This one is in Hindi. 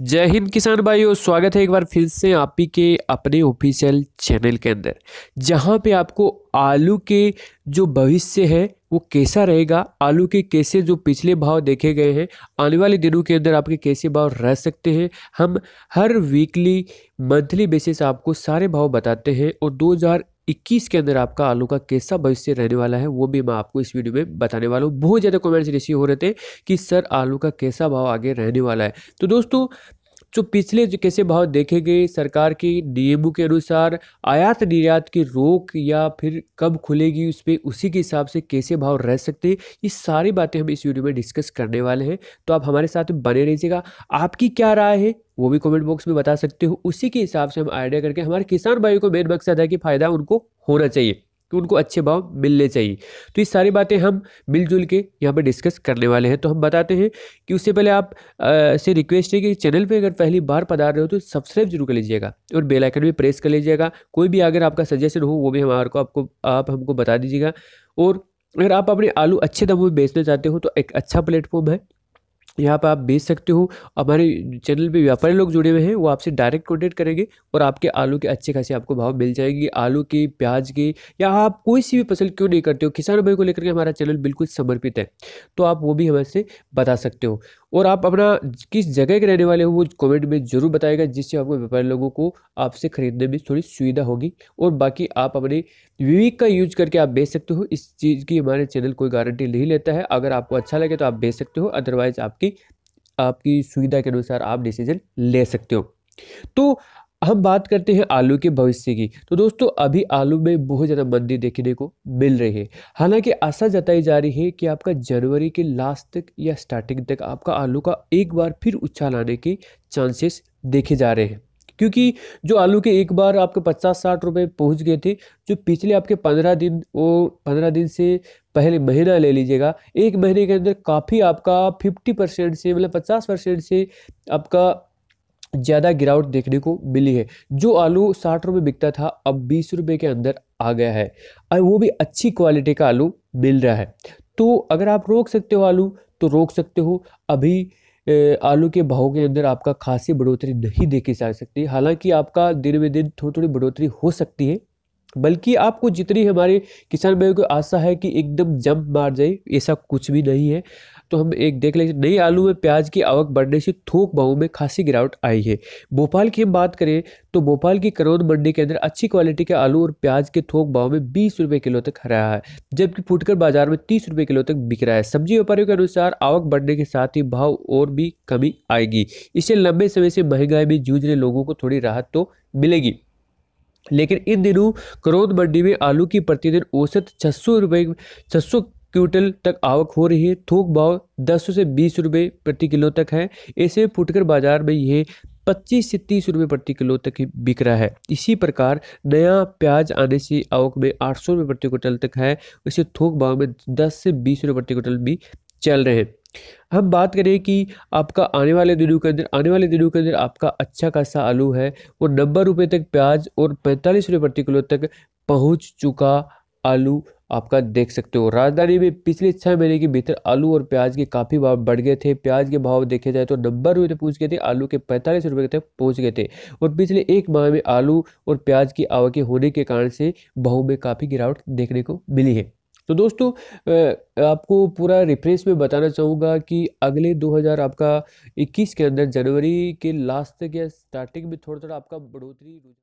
जय हिंद किसान भाइयों स्वागत है एक बार फिर से आप ही के अपने ऑफिशियल चैनल के अंदर जहां पे आपको आलू के जो भविष्य है वो कैसा रहेगा आलू के कैसे जो पिछले भाव देखे गए हैं आने वाले दिनों के अंदर आपके कैसे भाव रह सकते हैं हम हर वीकली मंथली बेसिस आपको सारे भाव बताते हैं और इक्कीस के अंदर आपका आलू का कैसा भविष्य रहने वाला है वो भी मैं आपको इस वीडियो में बताने वाला हूँ बहुत ज़्यादा कमेंट्स रिसीव हो रहे थे कि सर आलू का कैसा भाव आगे रहने वाला है तो दोस्तों जो पिछले जो कैसे भाव देखे गए सरकार के नियमों के अनुसार आयात निर्यात की रोक या फिर कब खुलेगी उस पर उसी के हिसाब से कैसे भाव रह सकते हैं ये सारी बातें हम इस वीडियो में डिस्कस करने वाले हैं तो आप हमारे साथ बने रहिएगा आपकी क्या राय है वो भी कमेंट बॉक्स में बता सकते हो उसी के हिसाब से हम आइडिया करके हमारे किसान भाइयों को मेन मकसद है कि फ़ायदा उनको होना चाहिए कि उनको अच्छे भाव मिलने चाहिए तो ये सारी बातें हम मिलजुल के यहाँ पर डिस्कस करने वाले हैं तो हम बताते हैं कि उससे पहले आप आ, से रिक्वेस्ट है कि चैनल पे अगर पहली बार पधार रहे हो तो सब्सक्राइब जरूर कर लीजिएगा और बेल आइकन भी प्रेस कर लीजिएगा कोई भी अगर आपका सजेशन हो वो भी हमारे को आपको आप हमको बता दीजिएगा और अगर आप अपने आलू अच्छे दामों में बेचना चाहते हो तो एक अच्छा प्लेटफॉर्म है यहाँ पर आप बेच सकते हो हमारे चैनल पे व्यापारी लोग जुड़े हुए हैं वो आपसे डायरेक्ट कॉन्टेक्ट करेंगे और आपके आलू के अच्छे खासे आपको भाव मिल जाएगी आलू के प्याज के या आप कोई सी भी फसल क्यों नहीं करते हो किसान भाई को लेकर के हमारा चैनल बिल्कुल समर्पित है तो आप वो भी हमें बता सकते हो और आप अपना किस जगह के रहने वाले हो वो कमेंट में ज़रूर बताएगा जिससे आपको व्यापारी लोगों को आपसे ख़रीदने में थोड़ी सुविधा होगी और बाकी आप अपने विवेक का यूज करके आप बेच सकते हो इस चीज़ की हमारे चैनल कोई गारंटी नहीं लेता है अगर आपको अच्छा लगे तो आप बेच सकते हो अदरवाइज़ आपकी आपकी सुविधा के अनुसार आप डिसीजन ले सकते हो तो हम बात करते हैं आलू के भविष्य की तो दोस्तों अभी आलू में बहुत ज़्यादा मंदी देखने को मिल रही है हालांकि आशा जताई जा रही है कि आपका जनवरी के लास्ट तक या स्टार्टिंग तक आपका आलू का एक बार फिर उछाल आने के चांसेस देखे जा रहे हैं क्योंकि जो आलू के एक बार आपके पचास साठ रुपये पहुँच गए थे जो पिछले आपके पंद्रह दिन वो पंद्रह दिन से पहले महीना ले लीजिएगा एक महीने के अंदर काफ़ी आपका फिफ्टी परसेंट से मतलब पचास परसेंट से आपका ज़्यादा गिरावट देखने को मिली है जो आलू साठ रुपये बिकता था अब बीस रुपये के अंदर आ गया है और वो भी अच्छी क्वालिटी का आलू मिल रहा है तो अगर आप रोक सकते हो आलू तो रोक सकते हो अभी आलू के भाव के अंदर आपका खासी बढ़ोतरी नहीं देखी जा सकती हालांकि आपका दिन में दिन थोड़ी थोड़ी बढ़ोतरी हो सकती है बल्कि आपको जितनी हमारे किसान भाइयों को आशा है कि एकदम जंप मार जाए ऐसा कुछ भी नहीं है तो हम एक देख लेंगे नई आलू में प्याज की आवक बढ़ने से थोक भाव में खासी गिरावट आई है भोपाल की हम बात करें तो भोपाल की करौद मंडी के अंदर अच्छी क्वालिटी के आलू और प्याज के थोक भाव में बीस रुपये किलो तक रहा है जबकि फुटकर बाजार में तीस रुपये किलो तक बिक रहा है सब्जी व्यापारियों के अनुसार आवक बढ़ने के साथ ही भाव और भी कमी आएगी इससे लंबे समय से महंगाई में जूझ रहे लोगों को थोड़ी राहत तो मिलेगी लेकिन इन दिनों करौद मंडी में आलू की प्रतिदिन औसत छह सौ रुपये छह सौ क्विंटल तक आवक हो रही है थोक भाव दस से बीस रुपये प्रति किलो तक है ऐसे फुटकर बाजार में यह पच्चीस से तीस रुपये प्रति किलो तक ही बिक रहा है इसी प्रकार नया प्याज आने से आवक में आठ सौ रुपये प्रति क्विंटल तक है इसे थोक भाव में दस से बीस रुपये प्रति क्विंटल भी चल रहे हैं अब बात करें कि आपका आने वाले दिनों के अंदर आने वाले दिनों के अंदर आपका अच्छा खासा आलू है वो नब्बे रुपये तक प्याज और पैंतालीस रुपये प्रति किलो तक पहुंच चुका आलू आपका देख सकते हो राजधानी में पिछले छः महीने के भीतर आलू और प्याज के काफ़ी भाव बढ़ गए थे प्याज के भाव देखे जाए तो नब्बे रुपये तक पहुँच गए थे आलू के पैंतालीस रुपये तक पहुँच गए थे और पिछले एक माह में आलू और प्याज की आवकें होने के कारण से भाव में काफ़ी गिरावट देखने को मिली है तो दोस्तों आपको पूरा रिफ्रेश में बताना चाहूँगा कि अगले 2000 आपका 21 के अंदर जनवरी के लास्ट तक या स्टार्टिंग में थोड़ा थोड़ा आपका बढ़ोतरी